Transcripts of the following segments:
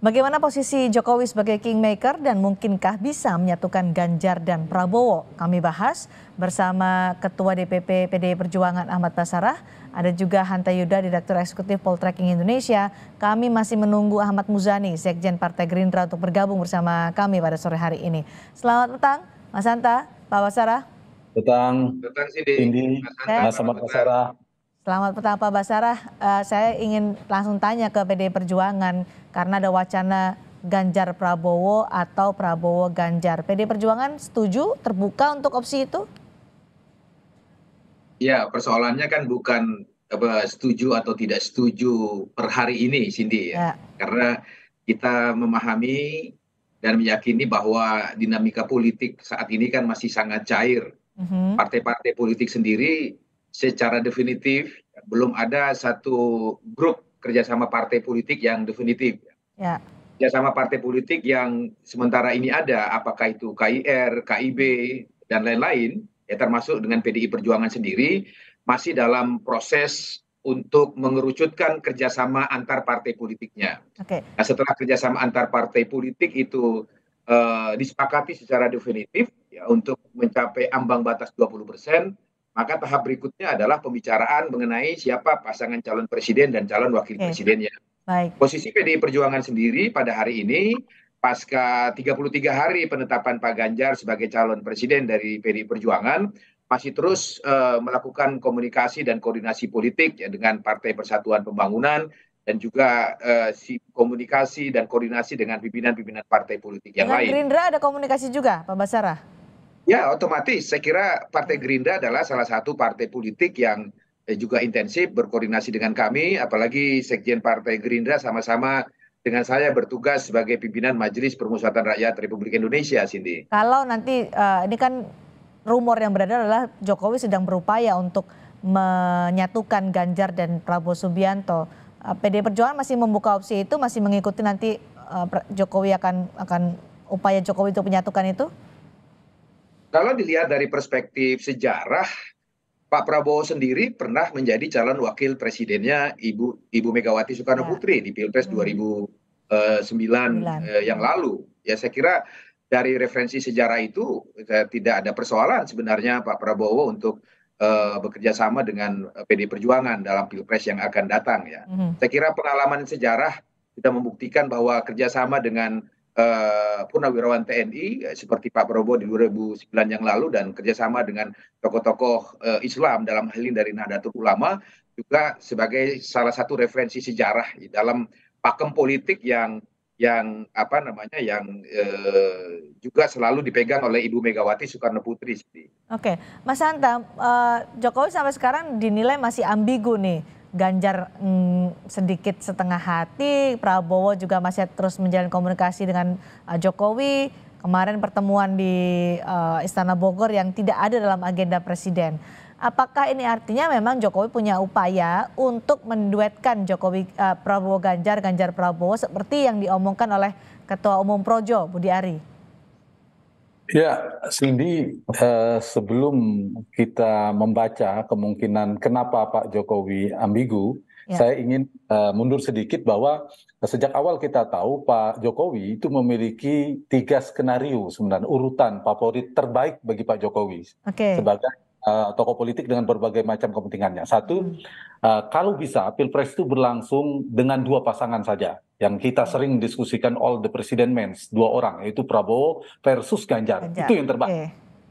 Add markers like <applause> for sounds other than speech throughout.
Bagaimana posisi Jokowi sebagai kingmaker dan mungkinkah bisa menyatukan Ganjar dan Prabowo? Kami bahas bersama Ketua DPP PDI Perjuangan Ahmad Basarah, ada juga Hanta Yuda, Direktur Eksekutif Poltreking Indonesia. Kami masih menunggu Ahmad Muzani, Sekjen Partai Gerindra untuk bergabung bersama kami pada sore hari ini. Selamat petang, Mas Hanta, Pak Basarah. Petang, petang Cindy, Mas Ahmad Basarah. Selamat petang Pak Basarah, uh, saya ingin langsung tanya ke PDI Perjuangan karena ada wacana Ganjar Prabowo atau Prabowo Ganjar. PD Perjuangan setuju terbuka untuk opsi itu? Ya, persoalannya kan bukan apa, setuju atau tidak setuju per hari ini, Cindy ya. ya. Karena kita memahami dan meyakini bahwa dinamika politik saat ini kan masih sangat cair. Mhm. Partai-partai Partai -partai politik sendiri secara definitif belum ada satu grup kerjasama partai politik yang definitif. Ya. Kerjasama partai politik yang sementara ini ada, apakah itu KIR, KIB, dan lain-lain, ya termasuk dengan PDI Perjuangan sendiri, masih dalam proses untuk mengerucutkan kerjasama antar partai politiknya. Okay. Nah, setelah kerjasama antar partai politik itu uh, disepakati secara definitif ya, untuk mencapai ambang batas 20 persen, maka tahap berikutnya adalah pembicaraan mengenai siapa pasangan calon presiden dan calon wakil okay. presidennya. Baik. Posisi PDI Perjuangan sendiri pada hari ini pasca 33 hari penetapan Pak Ganjar sebagai calon presiden dari PDI Perjuangan masih terus uh, melakukan komunikasi dan koordinasi politik ya dengan Partai Persatuan Pembangunan dan juga uh, si komunikasi dan koordinasi dengan pimpinan-pimpinan partai politik yang dengan lain. Gerindra ada komunikasi juga, Pak Basara? Ya otomatis. Saya kira Partai Gerindra adalah salah satu partai politik yang eh, juga intensif berkoordinasi dengan kami. Apalagi Sekjen Partai Gerindra sama-sama dengan saya bertugas sebagai pimpinan Majelis Permusyawaratan Rakyat Republik Indonesia, Cindy. Kalau nanti uh, ini kan rumor yang beredar adalah Jokowi sedang berupaya untuk menyatukan Ganjar dan Prabowo Subianto. Uh, eh, PD Perjuangan masih membuka opsi itu, masih mengikuti nanti uh, Jokowi akan akan upaya Jokowi untuk menyatukan itu? kalau dilihat dari perspektif sejarah, Pak Prabowo sendiri pernah menjadi calon wakil presidennya Ibu Ibu Megawati Soekarno ya. di Pilpres hmm. 2009 eh, eh, yang lalu. Ya saya kira dari referensi sejarah itu eh, tidak ada persoalan sebenarnya Pak Prabowo untuk eh, bekerja sama dengan eh, PD Perjuangan dalam Pilpres yang akan datang ya. Hmm. Saya kira pengalaman sejarah kita membuktikan bahwa kerjasama dengan Eh, purnawirawan tni eh, seperti pak prabowo di 2009 yang lalu dan kerjasama dengan tokoh tokoh eh, islam dalam hal ini dari nahdlatul ulama juga sebagai salah satu referensi sejarah dalam pakem politik yang yang apa namanya yang eh, juga selalu dipegang oleh Ibu Megawati Soekarno Putri. Oke, Mas Hanta, eh, Jokowi sampai sekarang dinilai masih ambigu nih Ganjar mm, sedikit setengah hati, Prabowo juga masih terus menjalin komunikasi dengan uh, Jokowi. Kemarin pertemuan di uh, Istana Bogor yang tidak ada dalam agenda presiden. Apakah ini artinya memang Jokowi punya upaya untuk menduetkan Jokowi uh, Prabowo Ganjar, Ganjar Prabowo seperti yang diomongkan oleh Ketua Umum Projo Budi Ari? Ya, Cindy, eh, sebelum kita membaca kemungkinan kenapa Pak Jokowi ambigu, ya. saya ingin eh, mundur sedikit bahwa sejak awal kita tahu Pak Jokowi itu memiliki tiga skenario sebenarnya urutan favorit terbaik bagi Pak Jokowi okay. sebagai Eh, tokoh politik dengan berbagai macam kepentingannya. Satu, uh, kalau bisa pilpres itu berlangsung dengan dua pasangan saja. Yang kita hmm. sering diskusikan all the president men, dua orang, yaitu Prabowo versus Ganjar. Ganjar. Itu yang terbaik. Okay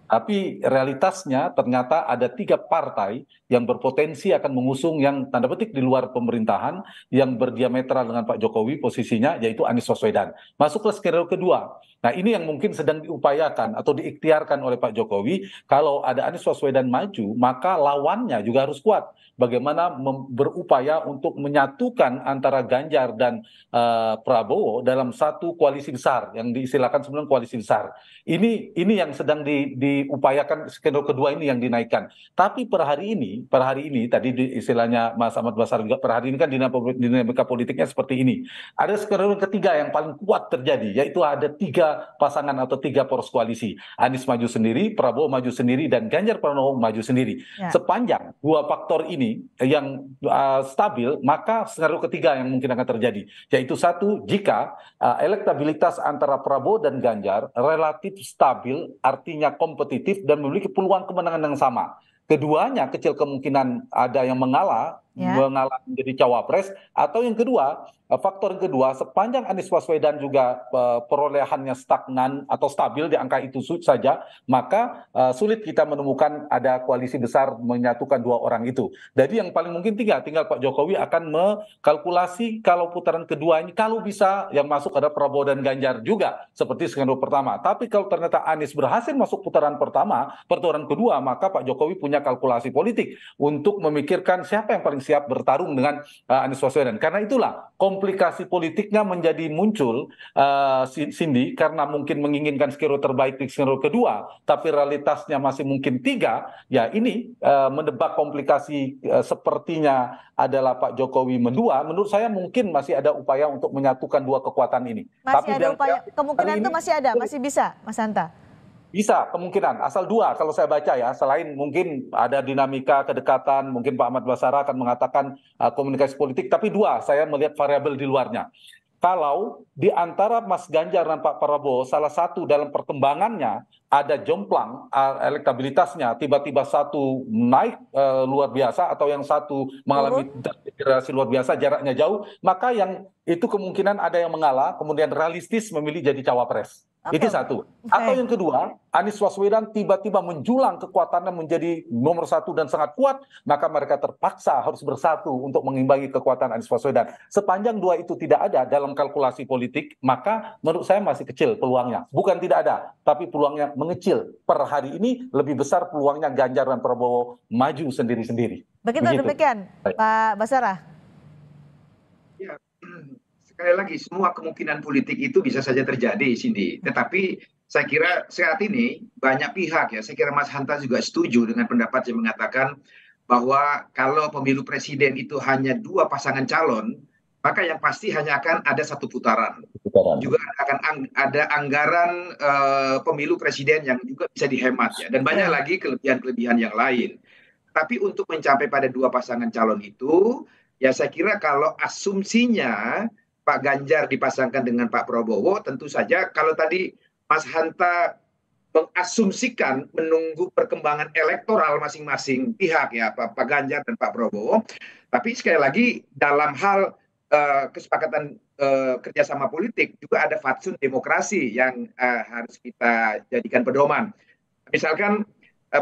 tapi realitasnya ternyata ada tiga partai yang berpotensi akan mengusung yang tanda petik di luar pemerintahan yang berdiametral dengan Pak Jokowi posisinya yaitu Anies Baswedan. Masuklah skenario kedua. Nah ini yang mungkin sedang diupayakan atau diikhtiarkan oleh Pak Jokowi kalau ada Anies Baswedan maju maka lawannya juga harus kuat. Bagaimana berupaya untuk menyatukan antara Ganjar dan uh, Prabowo dalam satu koalisi besar yang diistilahkan sebelum koalisi besar. Ini ini yang sedang di, di diupayakan skenario kedua ini yang dinaikkan. Tapi per hari ini, per hari ini tadi di, istilahnya Mas Ahmad Basar juga per hari ini kan dinamika politiknya seperti ini. Ada skenario ketiga yang paling kuat terjadi yaitu ada tiga pasangan atau tiga poros koalisi. Anies maju sendiri, Prabowo maju sendiri dan Ganjar Pranowo maju sendiri. Ya. Sepanjang dua faktor ini yang uh, stabil, maka skenario ketiga yang mungkin akan terjadi yaitu satu jika uh, elektabilitas antara Prabowo dan Ganjar relatif stabil artinya kompeten kompetitif dan memiliki peluang kemenangan yang sama keduanya kecil kemungkinan ada yang mengalah ya. mengalami menjadi cawapres atau yang kedua eh, faktor kedua sepanjang Anies Baswedan juga eh, perolehannya stagnan atau stabil di angka itu saja maka eh, sulit kita menemukan ada koalisi besar menyatukan dua orang itu jadi yang paling mungkin tinggal tinggal Pak Jokowi akan mengkalkulasi kalau putaran kedua ini kalau bisa yang masuk ada Prabowo dan Ganjar juga seperti skenario pertama tapi kalau ternyata Anies berhasil masuk putaran pertama putaran kedua maka Pak Jokowi punya kalkulasi politik untuk memikirkan siapa yang paling siap bertarung dengan uh, Anies Baswedan. Karena itulah komplikasi politiknya menjadi muncul uh, Cindy karena mungkin menginginkan skenario terbaik di skenario kedua, tapi realitasnya masih mungkin tiga. Ya ini uh, eh, mendebak komplikasi uh, sepertinya adalah Pak Jokowi mendua. Menurut saya mungkin masih ada upaya untuk menyatukan dua kekuatan ini. Masih tapi ada upaya kemungkinan itu masih ada, masih bisa, Mas Anta. Bisa, kemungkinan. Asal dua kalau saya baca ya. Selain mungkin ada dinamika kedekatan, mungkin Pak Ahmad Basara akan mengatakan uh, komunikasi politik, tapi dua saya melihat variabel di luarnya. Kalau di antara Mas Ganjar dan Pak Prabowo salah satu dalam perkembangannya ada jomplang uh, elektabilitasnya, tiba-tiba satu naik uh, luar biasa atau yang satu mengalami degradasi luar biasa jaraknya jauh, maka yang itu kemungkinan ada yang mengalah, kemudian realistis memilih jadi cawapres itu satu atau yang kedua Anies Waswedan tiba-tiba menjulang kekuatannya menjadi nomor satu dan sangat kuat maka mereka terpaksa harus bersatu untuk mengimbangi kekuatan Anies Waswedan sepanjang dua itu tidak ada dalam kalkulasi politik maka menurut saya masih kecil peluangnya bukan tidak ada tapi peluangnya mengecil per hari ini lebih besar peluangnya Ganjar dan Prabowo maju sendiri-sendiri begitu, begitu. demikian Pak Basara sekali lagi semua kemungkinan politik itu bisa saja terjadi sini, Tetapi saya kira saat ini banyak pihak ya, saya kira Mas Hanta juga setuju dengan pendapat yang mengatakan bahwa kalau pemilu presiden itu hanya dua pasangan calon, maka yang pasti hanya akan ada satu putaran. putaran. Juga akan ada anggaran uh, pemilu presiden yang juga bisa dihemat ya dan banyak lagi kelebihan-kelebihan yang lain. Tapi untuk mencapai pada dua pasangan calon itu, ya saya kira kalau asumsinya Pak Ganjar dipasangkan dengan Pak Prabowo, tentu saja kalau tadi Mas Hanta mengasumsikan menunggu perkembangan elektoral masing-masing pihak ya Pak, Pak Ganjar dan Pak Prabowo. Tapi sekali lagi dalam hal uh, kesepakatan uh, kerjasama politik juga ada fatsun demokrasi yang uh, harus kita jadikan pedoman. Misalkan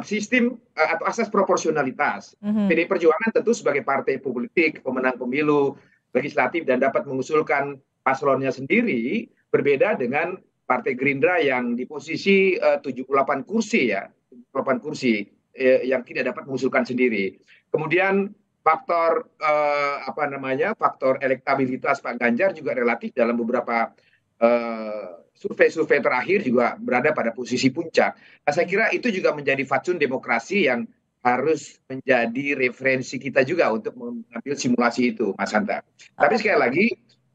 sistem atau asas proporsionalitas. Mm -hmm. PDI Perjuangan tentu sebagai partai politik pemenang pemilu legislatif dan dapat mengusulkan paslonnya sendiri berbeda dengan Partai Gerindra yang di posisi eh, uh, 78 kursi ya, 78 kursi eh, yang tidak dapat mengusulkan sendiri. Kemudian faktor uh, apa namanya? faktor elektabilitas Pak Ganjar juga relatif dalam beberapa eh, survei-survei terakhir juga berada pada posisi puncak. Nah, saya kira itu juga menjadi fatsun demokrasi yang harus menjadi referensi kita juga untuk mengambil simulasi itu, Mas Hanta. Tapi sekali lagi,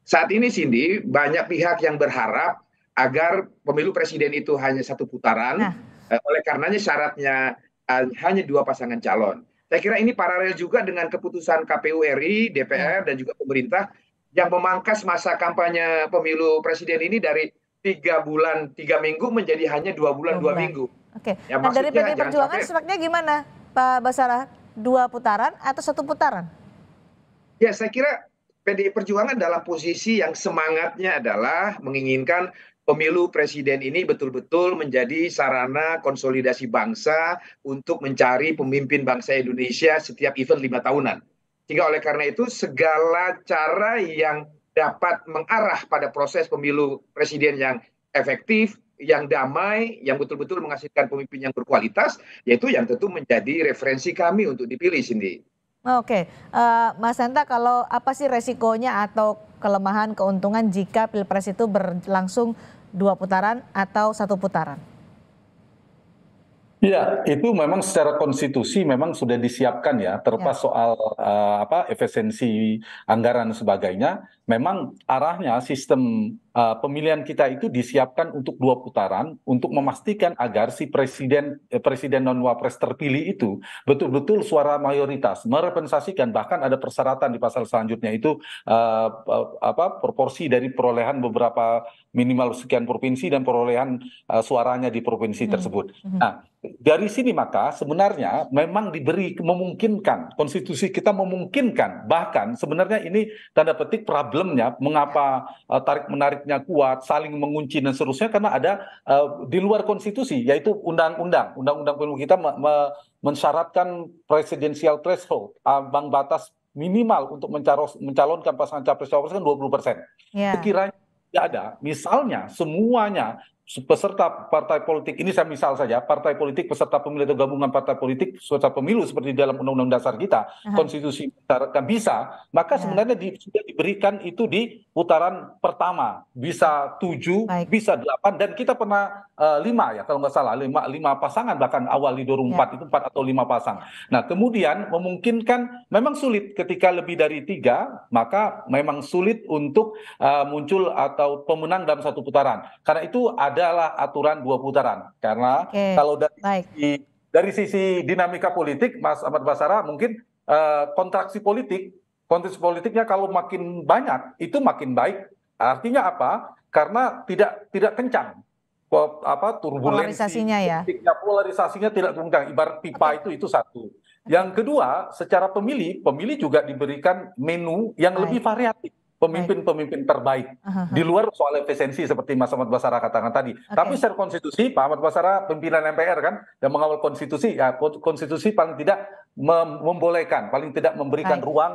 saat ini Cindy, banyak pihak yang berharap agar pemilu presiden itu hanya satu putaran, nah. Eh, oleh karenanya syaratnya eh, hanya dua pasangan calon. Saya kira ini paralel juga dengan keputusan KPU RI, DPR, nah. dan juga pemerintah yang memangkas masa kampanye pemilu presiden ini dari tiga bulan tiga minggu menjadi hanya dua bulan dua, minggu. Oke. Okay. Ya, nah dari PD Perjuangan sampai... sepertinya gimana? Pak Basara? Dua putaran atau satu putaran? Ya, saya kira PDI Perjuangan dalam posisi yang semangatnya adalah menginginkan pemilu presiden ini betul-betul menjadi sarana konsolidasi bangsa untuk mencari pemimpin bangsa Indonesia setiap event lima tahunan. Sehingga oleh karena itu segala cara yang dapat mengarah pada proses pemilu presiden yang efektif yang damai, yang betul-betul menghasilkan pemimpin yang berkualitas, yaitu yang tentu menjadi referensi kami untuk dipilih sendiri. Oke, uh, Mas Santa, kalau apa sih resikonya atau kelemahan keuntungan jika pilpres itu berlangsung dua putaran atau satu putaran? Ya, itu memang secara konstitusi memang sudah disiapkan ya, terlepas ya. soal uh, apa efisiensi anggaran sebagainya memang arahnya sistem eh, pemilihan kita itu disiapkan untuk dua putaran untuk memastikan agar si presiden eh, presiden non wapres terpilih itu betul-betul suara mayoritas merepensasikan bahkan ada persyaratan di pasal selanjutnya itu uh, apa proporsi dari perolehan beberapa minimal sekian provinsi dan perolehan uh, suaranya di provinsi hmm. tersebut. Hmm. Nah, dari sini maka sebenarnya memang diberi memungkinkan konstitusi kita memungkinkan bahkan sebenarnya ini tanda petik problem dalamnya mengapa eh, tarik menariknya kuat saling mengunci dan seterusnya karena ada eh, di luar konstitusi yaitu undang-undang undang-undang pemilu kita mensyaratkan presidensial threshold ambang batas minimal untuk mencalonkan pasangan capres cawapres kan 20 persen. Yeah. Sekiranya tidak ada, misalnya semuanya peserta partai politik ini saya misal saja partai politik peserta pemilu atau gabungan partai politik peserta pemilu seperti dalam undang-undang dasar kita Aha. konstitusi kan bisa maka iya. sebenarnya di, sudah diberikan itu di putaran pertama bisa tujuh Baik. bisa delapan dan kita pernah uh, lima ya kalau nggak salah lima lima pasangan bahkan awal di dorong empat ya. itu empat atau lima pasang nah kemudian memungkinkan memang sulit ketika lebih dari tiga maka memang sulit untuk uh, muncul atau pemenang dalam satu putaran karena itu ada adalah aturan dua putaran karena okay. kalau dari sisi, dari sisi dinamika politik Mas Ahmad Basara mungkin uh, kontraksi politik kontraksi politiknya kalau makin banyak itu makin baik artinya apa karena tidak tidak kencang apa turbulensi polarisasinya ya polarisasinya tidak kencang ibarat pipa okay. itu itu satu yang kedua secara pemilih pemilih juga diberikan menu yang Baik. lebih variatif pemimpin-pemimpin terbaik uh -huh. di luar soal efisiensi seperti Mas Ahmad Basara katakan tadi. Okay. Tapi secara konstitusi Pak Ahmad Basara pimpinan MPR kan yang mengawal konstitusi ya konstitusi paling tidak membolehkan, paling tidak memberikan Baik. ruang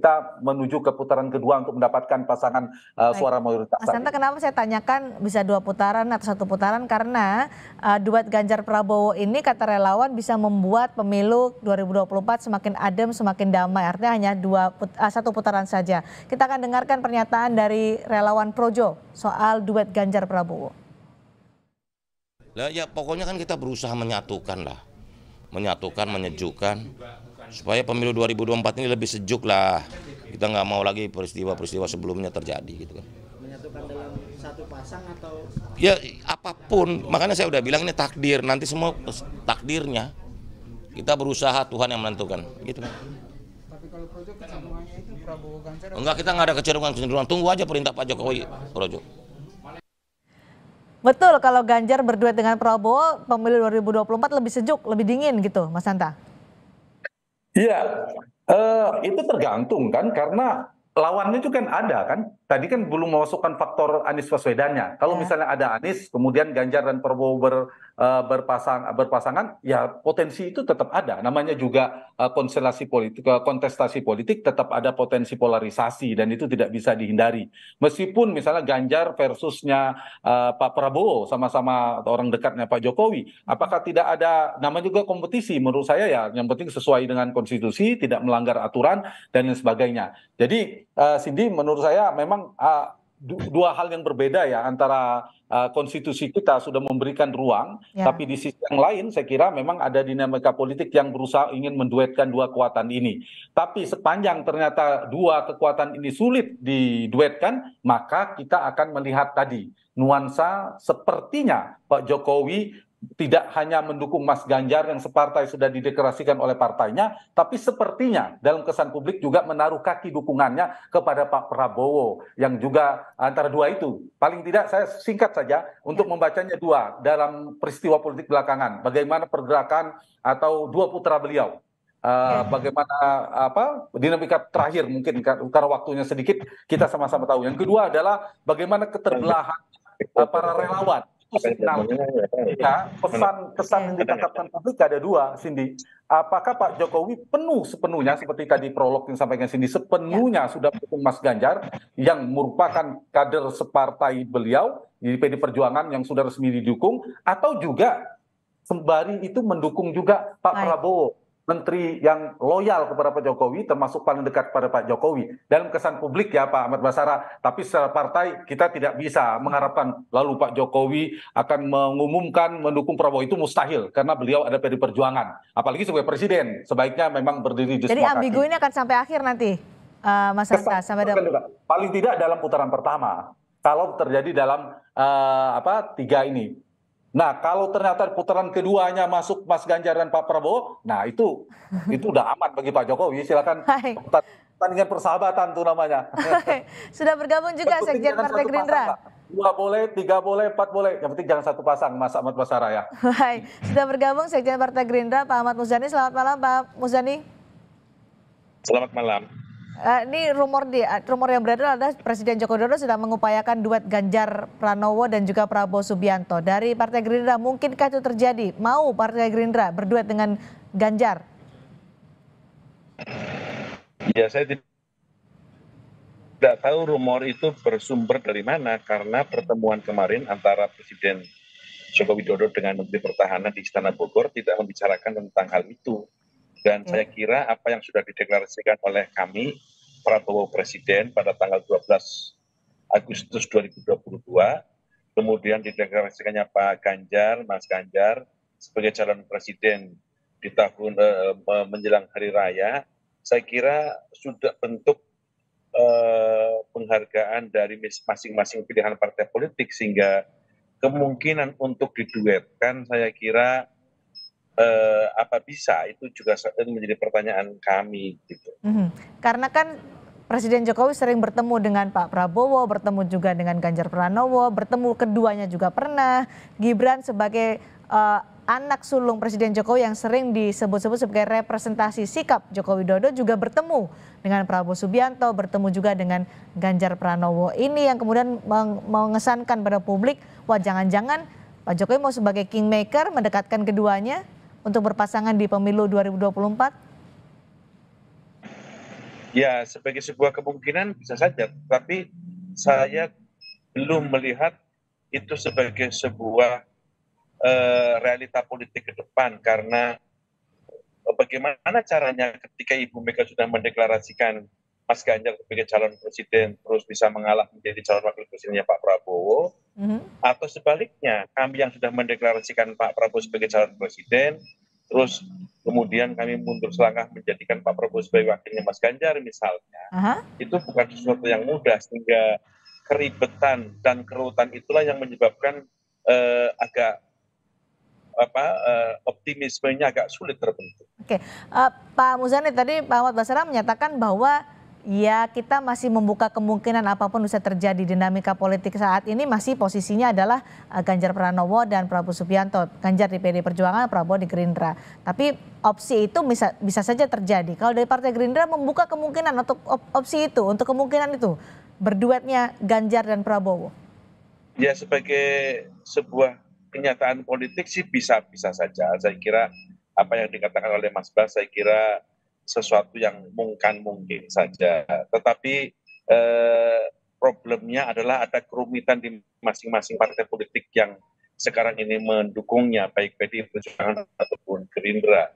kita menuju ke putaran kedua untuk mendapatkan pasangan uh, Baik. suara mayoritas. Mas Santa, kenapa saya tanyakan bisa dua putaran atau satu putaran? Karena uh, duet Ganjar Prabowo ini kata relawan bisa membuat pemilu 2024 semakin adem, semakin damai. Artinya hanya dua put, uh, satu putaran saja. Kita akan dengarkan pernyataan dari relawan Projo soal duet Ganjar Prabowo. Nah, ya pokoknya kan kita berusaha menyatukan lah. Menyatukan, menyejukkan supaya pemilu 2024 ini lebih sejuk lah. Kita nggak mau lagi peristiwa-peristiwa sebelumnya terjadi gitu kan. Menyatukan dalam satu pasang atau ya apapun makanya saya udah bilang ini takdir nanti semua takdirnya kita berusaha Tuhan yang menentukan gitu kan kalau Projo kecenderungannya itu Prabowo Ganjar enggak kita nggak ada kecenderungan kecenderungan tunggu aja perintah Pak Jokowi Projo Betul kalau Ganjar berduet dengan Prabowo pemilu 2024 lebih sejuk, lebih dingin gitu Mas Santa. Iya, uh, itu tergantung kan karena lawannya itu kan ada kan. Tadi kan belum memasukkan faktor Anies Baswedannya. Kalau ya. misalnya ada Anies, kemudian Ganjar dan Prabowo ber Eh, berpasang berpasangan ya potensi itu tetap ada namanya juga eh, konstelasi politik eh, kontestasi politik tetap ada potensi polarisasi dan itu tidak bisa dihindari meskipun misalnya Ganjar versusnya Pak Prabowo sama-sama orang dekatnya Pak Jokowi apakah tidak ada nama juga kompetisi menurut saya ya yang penting sesuai dengan konstitusi tidak melanggar aturan dan lain sebagainya jadi Cindy menurut saya memang ah, dua hal yang berbeda ya antara eh, konstitusi kita sudah memberikan ruang ya. tapi di sisi yang lain saya kira memang ada dinamika politik yang berusaha ingin menduetkan dua kekuatan ini tapi sepanjang ternyata dua kekuatan ini sulit diduetkan maka kita akan melihat tadi nuansa sepertinya Pak Jokowi tidak hanya mendukung Mas Ganjar yang separtai sudah dideklarasikan oleh partainya, tapi sepertinya dalam kesan publik juga menaruh kaki dukungannya kepada Pak Prabowo yang juga antara dua itu. Paling tidak saya singkat saja untuk ya. membacanya dua dalam peristiwa politik belakangan, bagaimana pergerakan atau dua putra beliau. Uh, bagaimana apa dinamika terakhir mungkin karena waktunya sedikit kita sama-sama tahu. Yang kedua adalah bagaimana keterbelahan eh, para relawan positif kan ya. ya, pesan pesan yang ditangkapkan publik ada dua, Cindy. Apakah Pak Jokowi penuh sepenuhnya seperti tadi prolog yang sampaikan Cindy sepenuhnya ya. sudah mendukung Mas Ganjar yang merupakan kader separtai beliau di PD Perjuangan yang sudah resmi didukung atau juga sembari itu mendukung juga Pak Baik. Prabowo menteri yang loyal kepada Pak Jokowi, termasuk paling dekat pada Pak Jokowi. Dalam kesan publik ya Pak Ahmad Basara, tapi secara partai kita tidak bisa mengharapkan lalu Pak Jokowi akan mengumumkan mendukung Prabowo itu mustahil karena beliau ada pdi Perjuangan. Apalagi sebagai presiden, sebaiknya memang berdiri di Jadi ambigu ini akan sampai akhir nanti, uh, Mas Hanta, sampai dalam... Paling tidak dalam putaran pertama, kalau terjadi dalam uh, apa tiga ini Nah, kalau ternyata putaran keduanya masuk Mas Ganjar dan Pak Prabowo, nah itu <laughs> itu udah aman bagi Pak Jokowi. Silakan pertandingan persahabatan tuh namanya. Hai. Sudah bergabung juga Sekjen Partai Gerindra. Dua boleh, tiga boleh, empat boleh. Yang penting jangan satu pasang, Mas Ahmad Basara ya. Hai. Sudah bergabung Sekjen Partai Gerindra, Pak Ahmad Muzani. Selamat malam, Pak Muzani. Selamat malam. Uh, ini rumor di eh, rumor yang beredar adalah Presiden Joko Widodo sudah mengupayakan duet Ganjar Pranowo dan juga Prabowo Subianto dari Partai Gerindra. Mungkinkah itu terjadi? Mau Partai Gerindra berduet dengan Ganjar? Ya, saya tidak tahu rumor itu bersumber dari mana karena pertemuan kemarin antara Presiden Joko Widodo dengan Menteri Pertahanan di Istana Bogor tidak membicarakan tentang hal itu. Dan saya hmm. kira apa yang sudah dideklarasikan oleh kami, Prabowo Presiden pada tanggal 12 Agustus 2022, kemudian dideklarasikannya Pak Ganjar, Mas Ganjar sebagai calon presiden di tahun eh, eh menjelang Hari Raya, saya kira sudah bentuk eh, penghargaan dari masing-masing pilihan partai politik sehingga kemungkinan untuk diduetkan saya kira eh, apa bisa itu juga menjadi pertanyaan kami gitu. Mm-hmm. Karena kan Presiden Jokowi sering bertemu dengan Pak Prabowo, bertemu juga dengan Ganjar Pranowo, bertemu keduanya juga pernah. Gibran sebagai uh, anak sulung Presiden Jokowi yang sering disebut-sebut sebagai representasi sikap Jokowi Dodo juga bertemu dengan Prabowo Subianto, bertemu juga dengan Ganjar Pranowo. Ini yang kemudian meng- mengesankan pada publik, wah jangan-jangan Pak Jokowi mau sebagai kingmaker mendekatkan keduanya untuk berpasangan di pemilu 2024? Ya, sebagai sebuah kemungkinan bisa saja, tapi saya belum melihat itu sebagai sebuah uh, realita politik ke depan karena eh, bagaimana caranya ketika Ibu Mega sudah mendeklarasikan Mas Ganjar sebagai calon presiden terus bisa mengalah menjadi calon wakil presidennya Pak Prabowo, Mm-hmm. atau sebaliknya kami yang sudah mendeklarasikan Pak Prabowo sebagai calon presiden terus kemudian kami mundur selangkah menjadikan Pak Prabowo sebagai wakilnya Mas Ganjar misalnya uh-huh. itu bukan sesuatu yang mudah sehingga keribetan dan kerutan itulah yang menyebabkan uh, agak apa uh, optimismenya agak sulit terbentuk. Oke, okay. uh, eh, Pak Muzani tadi Pak Ahmad Basara menyatakan bahwa ya kita masih membuka kemungkinan apapun bisa terjadi dinamika politik saat ini masih posisinya adalah eh, Ganjar Pranowo dan Prabowo Subianto Ganjar di PD Perjuangan Prabowo di Gerindra tapi opsi itu bisa bisa saja terjadi kalau dari Partai Gerindra membuka kemungkinan untuk op opsi itu untuk kemungkinan itu berduetnya Ganjar dan Prabowo ya sebagai sebuah kenyataan politik sih bisa bisa saja saya kira apa yang dikatakan oleh Mas Bas saya kira sesuatu yang mungkin mungkin saja. Tetapi eh, problemnya adalah ada kerumitan di masing-masing partai politik yang sekarang ini mendukungnya baik PDI Perjuangan ataupun Gerindra.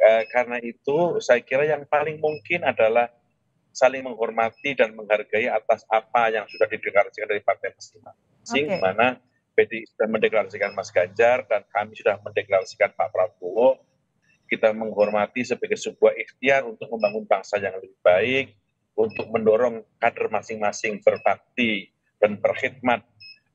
Eh, karena itu saya kira yang paling mungkin adalah saling menghormati dan menghargai atas apa yang sudah dideklarasikan dari partai masing-masing, okay. mana PDI sudah mendeklarasikan Mas Ganjar dan kami sudah mendeklarasikan Pak Prabowo kita menghormati sebagai sebuah ikhtiar untuk membangun bangsa yang lebih baik, untuk mendorong kader masing-masing berbakti dan berkhidmat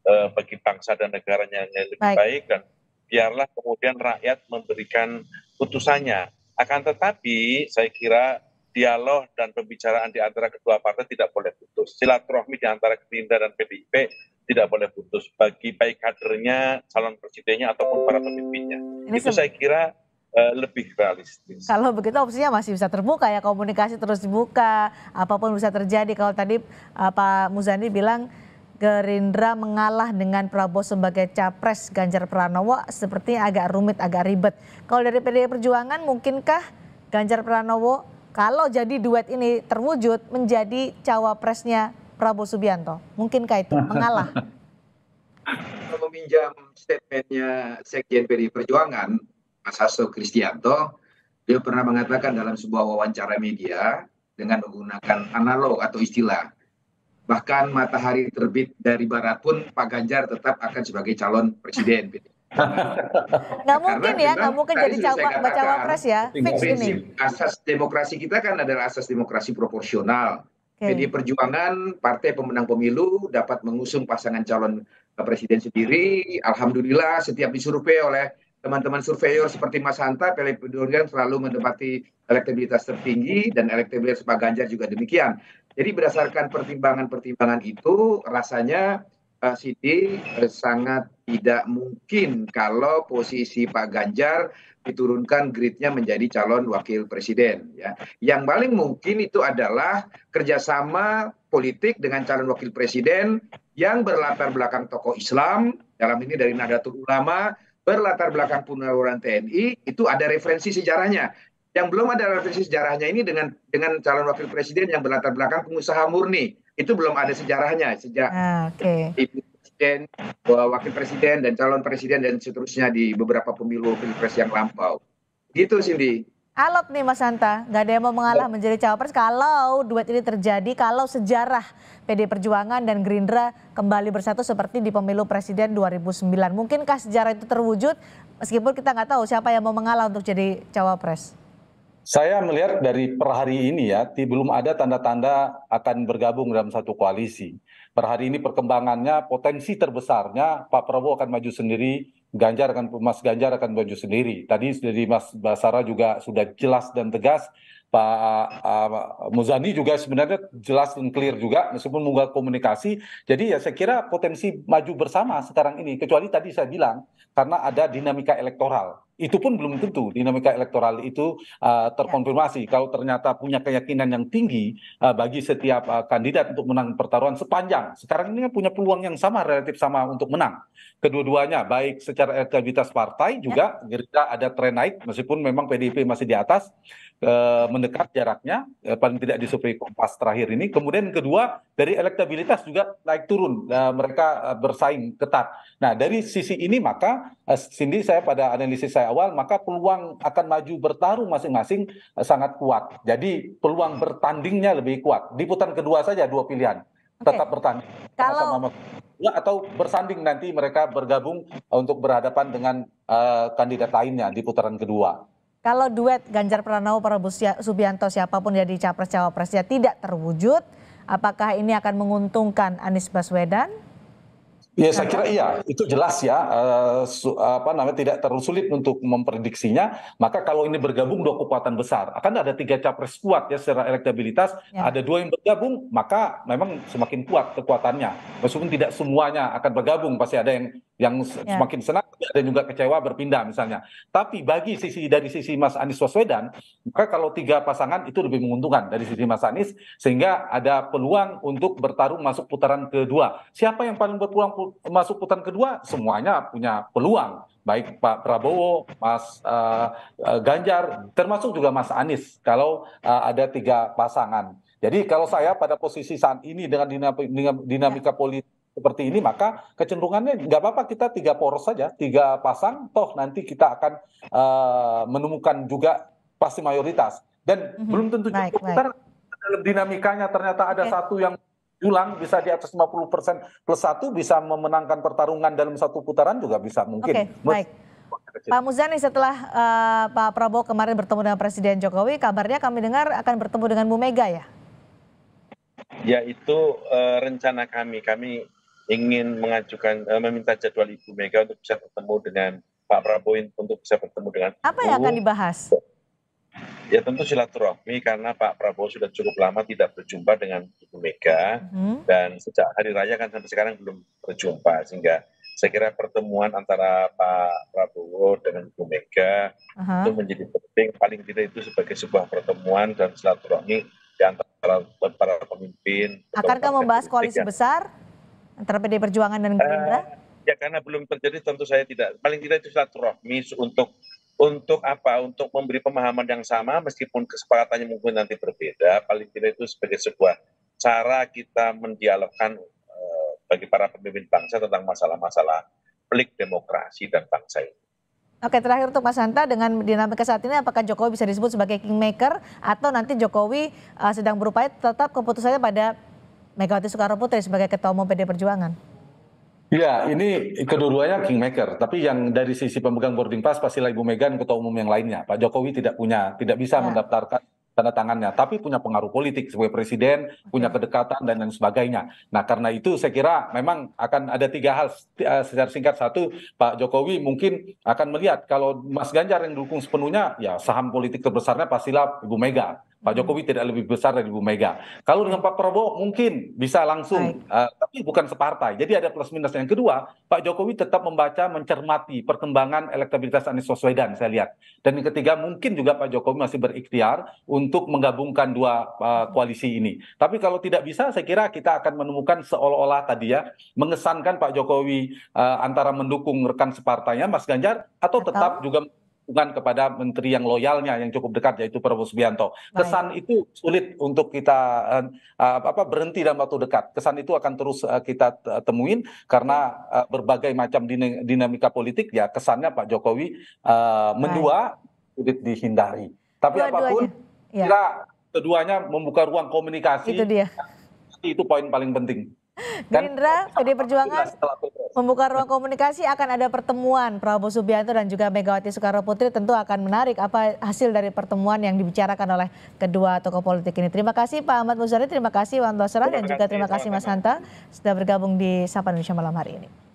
uh, bagi bangsa dan negaranya yang lebih baik. baik dan biarlah kemudian rakyat memberikan putusannya. Akan tetapi saya kira dialog dan pembicaraan di antara kedua partai tidak boleh putus. Silaturahmi di antara Gerindra dan PDIP tidak boleh putus bagi baik kadernya, calon presidennya ataupun para pemimpinnya. Ini Itu saya kira Eh, lebih realistis. Kalau begitu opsinya masih bisa terbuka ya komunikasi terus dibuka apapun bisa terjadi. Kalau tadi eh, Pak Muzani bilang Gerindra mengalah dengan Prabowo sebagai capres Ganjar Pranowo seperti agak rumit agak ribet. Kalau dari PDI Perjuangan mungkinkah Ganjar Pranowo kalau jadi duet ini terwujud menjadi cawapresnya Prabowo Subianto? Mungkinkah itu mengalah? <laughs> Meminjam statementnya Sekjen PDI Perjuangan, Mas Hasto Kristianto, dia pernah mengatakan dalam sebuah wawancara media dengan menggunakan analog atau istilah, bahkan matahari terbit dari barat pun Pak Ganjar tetap akan sebagai calon presiden. <laughs> nggak mungkin ya, nggak mungkin jadi cawapres ya, fix ya. ini. Asas demokrasi kita kan adalah asas demokrasi proporsional. Okay. Jadi Perjuangan, partai pemenang pemilu dapat mengusung pasangan calon presiden sendiri. Alhamdulillah setiap disurvei oleh teman-teman surveyor seperti Mas Hanta, Pele Durian selalu mendapati elektabilitas tertinggi dan elektabilitas Pak Ganjar juga demikian. Jadi berdasarkan pertimbangan-pertimbangan itu rasanya uh, Siti eh, sangat tidak mungkin kalau posisi Pak Ganjar diturunkan gridnya menjadi calon wakil presiden. Ya. Yang paling mungkin itu adalah kerjasama politik dengan calon wakil presiden yang berlatar belakang tokoh Islam, dalam ini dari Nahdlatul Ulama, berlatar belakang penurunan TNI itu ada referensi sejarahnya. Yang belum ada referensi sejarahnya ini dengan dengan calon wakil presiden yang berlatar belakang pengusaha murni itu belum ada sejarahnya sejak ah, okay. ibu presiden, wakil presiden dan calon presiden dan seterusnya di beberapa pemilu pilpres yang lampau. Gitu Cindy. Alot nih Mas Santa, nggak ada yang mau mengalah menjadi cawapres kalau duet ini terjadi, kalau sejarah PD Perjuangan dan Gerindra kembali bersatu seperti di pemilu presiden 2009. Mungkinkah sejarah itu terwujud meskipun kita nggak tahu siapa yang mau mengalah untuk jadi cawapres? Saya melihat dari per hari ini ya, belum ada tanda-tanda akan bergabung dalam satu koalisi. Per hari ini perkembangannya potensi terbesarnya Pak Prabowo akan maju sendiri Ganjar akan Mas Ganjar akan maju sendiri. Tadi dari Mas Basara juga sudah jelas dan tegas, Pak uh, Muzani juga sebenarnya jelas dan clear juga meskipun menggak komunikasi. Jadi ya saya kira potensi maju bersama sekarang ini kecuali tadi saya bilang karena ada dinamika elektoral itu pun belum tentu dinamika elektoral itu uh, terkonfirmasi. Ya. Kalau ternyata punya keyakinan yang tinggi uh, bagi setiap uh, kandidat untuk menang pertarungan sepanjang, sekarang ini kan punya peluang yang sama relatif sama untuk menang. Kedua-duanya baik secara elektabilitas partai juga ya. Gerindra ada tren naik meskipun memang PDIP masih di atas uh, mendekat jaraknya uh, paling tidak di survei Kompas terakhir ini. Kemudian kedua dari elektabilitas juga naik turun uh, mereka bersaing ketat. Nah, dari sisi ini maka Cindy saya pada analisis saya awal maka peluang akan maju bertarung masing-masing eh, sangat kuat. Jadi peluang hmm. bertandingnya lebih kuat. Di putaran kedua saja dua pilihan. Okay. Tetap bertanding. Kalau sama -sama. atau bersanding nanti mereka bergabung eh, untuk berhadapan dengan uh, kandidat lainnya di putaran kedua. Kalau duet Ganjar Pranowo Prabowo Subianto siapapun jadi capres cawapresnya tidak terwujud, apakah ini akan menguntungkan Anies Baswedan? Ya saya kira iya itu jelas ya uh, apa namanya tidak terlalu sulit untuk memprediksinya. Maka kalau ini bergabung dua kekuatan besar akan ada tiga capres kuat ya secara elektabilitas. Ya. Ada dua yang bergabung maka memang semakin kuat kekuatannya. Meskipun tidak semuanya akan bergabung pasti ada yang yang ya. semakin senang dan juga kecewa berpindah misalnya. Tapi bagi sisi dari sisi Mas Anies Waswedan, maka kalau tiga pasangan itu lebih menguntungkan dari sisi Mas Anies sehingga ada peluang untuk bertarung masuk putaran kedua. Siapa yang paling berpeluang masuk putaran kedua? Semuanya punya peluang baik Pak Prabowo, Mas uh, Ganjar, termasuk juga Mas Anies kalau uh, ada tiga pasangan. Jadi kalau saya pada posisi saat ini dengan dinamika ya. politik seperti ini maka kecenderungannya nggak apa-apa kita tiga poros saja tiga pasang toh nanti kita akan uh, menemukan juga pasti mayoritas dan mm-hmm. belum tentu baik, cukup baik. dalam dinamikanya ternyata ada okay. satu yang ulang bisa di atas 50 persen plus satu bisa memenangkan pertarungan dalam satu putaran juga bisa mungkin. Oke, okay, baik. Pak Muzani setelah uh, Pak Prabowo kemarin bertemu dengan Presiden Jokowi, kabarnya kami dengar akan bertemu dengan Bu Mega ya? Ya itu uh, rencana kami. Kami ingin mengajukan uh, meminta jadwal Ibu Mega untuk bisa bertemu dengan Pak Prabowo untuk bisa bertemu dengan Apa yang akan dibahas? Ya tentu silaturahmi karena Pak Prabowo sudah cukup lama tidak berjumpa dengan Ibu Mega hmm. dan sejak hari raya kan sampai sekarang belum berjumpa sehingga saya kira pertemuan antara Pak Prabowo dengan Ibu Mega uh -huh. itu menjadi penting paling tidak itu sebagai sebuah pertemuan dan silaturahmi di antara para pemimpin. Akankah membahas koalisi besar? antara PD Perjuangan dan eh, Gerindra? Uh, ya karena belum terjadi tentu saya tidak paling tidak itu satu rohmis untuk untuk apa? Untuk memberi pemahaman yang sama meskipun kesepakatannya mungkin nanti berbeda, paling tidak itu sebagai sebuah cara kita mendialogkan uh, bagi para pemimpin bangsa tentang masalah-masalah pelik demokrasi dan bangsa ini. Oke, terakhir untuk Mas Hanta dengan dinamika saat ini apakah Jokowi bisa disebut sebagai kingmaker atau nanti Jokowi uh, sedang berupaya tetap keputusannya pada Megawati Soekarno Putri sebagai Ketua Umum PD Perjuangan? Ya, ini kedua-duanya kingmaker. Tapi yang dari sisi pemegang boarding pass pastilah Ibu Mega dan Ketua Umum yang lainnya. Pak Jokowi tidak punya, tidak bisa ya. mendaftarkan tanda tangannya, tapi punya pengaruh politik sebagai presiden, punya kedekatan dan lain sebagainya. Nah, karena itu saya kira memang akan ada tiga hal eh, secara singkat. Satu, Pak Jokowi mungkin akan melihat kalau Mas Ganjar yang dukung sepenuhnya, ya saham politik terbesarnya pastilah Ibu Mega. Pak hmm. Jokowi tidak lebih besar dari Bu Mega. Kalau dengan Pak Prabowo mungkin bisa langsung, uh, tapi bukan separtai. Jadi ada plus minus. Yang kedua, Pak Jokowi tetap membaca, mencermati perkembangan elektabilitas Anies Baswedan, saya lihat. Dan yang ketiga, mungkin juga Pak Jokowi masih berikhtiar untuk menggabungkan dua uh, koalisi ini. Tapi kalau tidak bisa, saya kira kita akan menemukan seolah-olah tadi ya, mengesankan Pak Jokowi uh, antara mendukung rekan separtainya, Mas Ganjar, atau tetap atau... juga dukungan kepada menteri yang loyalnya yang cukup dekat yaitu Prabowo Subianto. Kesan Baik. itu sulit untuk kita uh, apa berhenti dalam waktu dekat. Kesan itu akan terus uh, kita temuin karena uh, berbagai macam dinamika politik ya kesannya Pak Jokowi uh, mendua sulit dihindari. Tapi Dua apapun ya. kita keduanya membuka ruang komunikasi. Itu dia. Itu poin paling penting. Kan Gerindra, PD Perjuangan membuka ruang komunikasi akan ada pertemuan Prabowo Subianto dan juga Megawati Soekarno Putri tentu akan menarik apa hasil dari pertemuan yang dibicarakan oleh kedua tokoh politik ini. Terima kasih Pak Ahmad Muzani, terima kasih Wan Basra dan juga terima kasih Mas Hanta sudah bergabung di Sapa Indonesia malam hari ini.